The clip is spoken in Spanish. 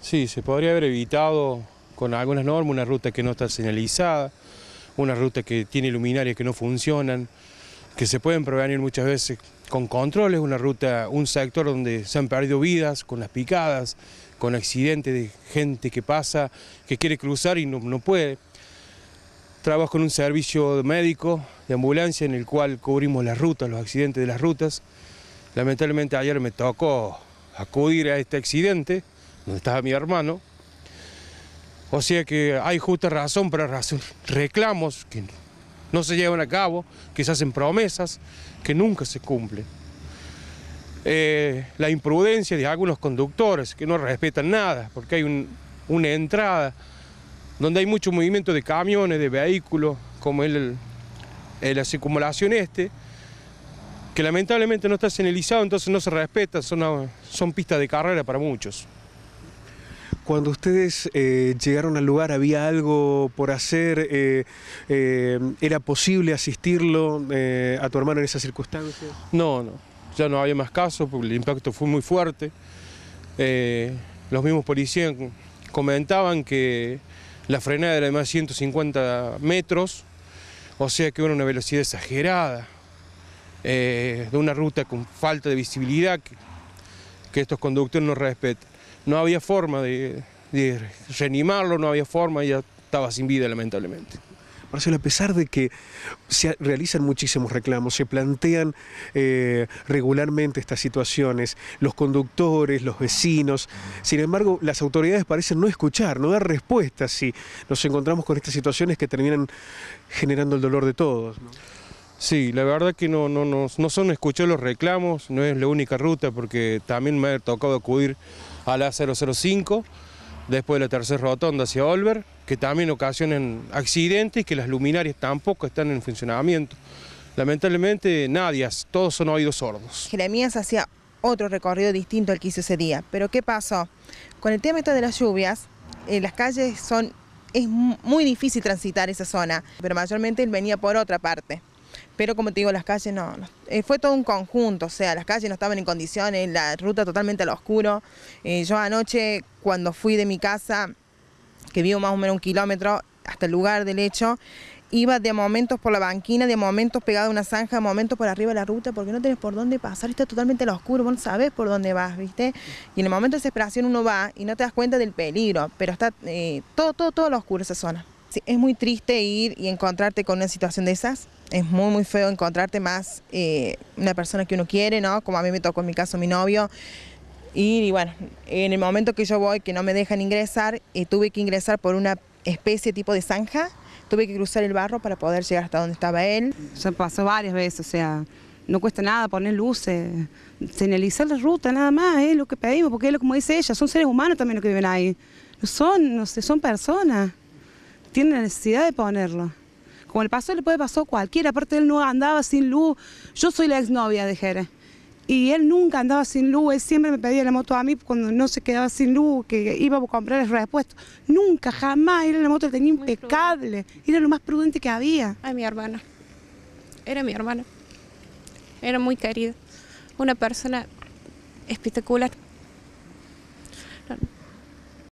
Sí, se podría haber evitado con algunas normas una ruta que no está señalizada, una ruta que tiene luminarias que no funcionan, que se pueden prevenir muchas veces con controles, una ruta, un sector donde se han perdido vidas con las picadas, con accidentes de gente que pasa, que quiere cruzar y no, puede. Trabajo con un servicio médico de ambulancia en el cual cubrimos las rutas, los accidentes de las rutas. Lamentablemente ayer me tocó acudir a este accidente donde estaba mi hermano. O sea que hay justa razón para hacer reclamos que no se llevan a cabo, que se hacen promesas que nunca se cumplen. Eh, la imprudencia de algunos conductores que no respetan nada, porque hay una entrada donde hay mucho movimiento de camiones, de vehículos, como el, la circunvalación este, que lamentablemente no está señalizado, entonces no se respeta, son pistas de carrera para muchos cuando ustedes eh, llegaron al lugar, ¿había algo por hacer? Eh, eh, ¿Era posible asistirlo a tu hermano en esas circunstancias? No, no. Ya no había más casos porque el impacto fue muy fuerte. los mismos policías comentaban que la frenada era de más de 150 metros, o sea que era una velocidad exagerada, de una ruta con falta de visibilidad que estos conductores no respetan no había forma de, reanimarlo, no había forma, ya estaba sin vida lamentablemente. Marcelo, a pesar de que se realizan muchísimos reclamos, se plantean eh, regularmente estas situaciones, los conductores, los vecinos, sin embargo, las autoridades parecen no escuchar, no dar respuestas si nos encontramos con estas situaciones que terminan generando el dolor de todos. Sí, la verdad que no, no, no, no son escuchar los reclamos, no es la única ruta, porque también me ha tocado acudir a la 005, después de la tercera rotonda hacia Olver, que también ocasionan accidentes, y que las luminarias tampoco están en funcionamiento. Lamentablemente nadie, todos son oídos sordos. Jeremías hacía otro recorrido distinto al que hizo ese día, pero ¿qué pasó? Con el tema este de las lluvias, eh, las calles son, es muy difícil transitar esa zona, pero mayormente él venía por otra parte. Pero como te digo, las calles no, eh, fue todo un conjunto, o sea, las calles no estaban en condiciones, la ruta totalmente a lo oscuro. Eh, yo anoche, cuando fui de mi casa, que vivo más o menos un kilómetro hasta el lugar del hecho, iba de momentos por la banquina, de momentos pegada a una zanja, de momentos por arriba de la ruta, porque no tenés por dónde pasar, está totalmente a lo oscuro, vos no sabés por dónde vas, ¿viste? Y en el momento de desesperación uno va y no te das cuenta del peligro, pero está eh, todo, todo, todo lo oscuro esa zona es muy triste ir y encontrarte con una situación de esas. Es muy, muy feo encontrarte más eh, una persona que uno quiere, ¿no? Como a mí me tocó en mi caso mi novio. Ir y bueno, en el momento que yo voy, que no me dejan ingresar, eh, tuve que ingresar por una especie tipo de zanja. Tuve que cruzar el barro para poder llegar hasta donde estaba él. Ya pasó varias veces, o sea, no cuesta nada poner luces, señalizar la ruta, nada más, es lo que pedimos, porque es lo como dice ella, son seres humanos también los que viven ahí. No son, no sé, son personas tiene la necesidad de ponerlo. Como el paso le puede pasar cualquiera, aparte él no andaba sin luz. Yo soy la exnovia de Jerez. Y él nunca andaba sin luz, él siempre me pedía la moto a mí cuando no se quedaba sin luz, que iba a comprar el repuesto. Nunca, jamás, era la moto que tenía impecable, era lo más prudente que había. Ay, mi hermana, era mi hermana, era muy querida, una persona espectacular.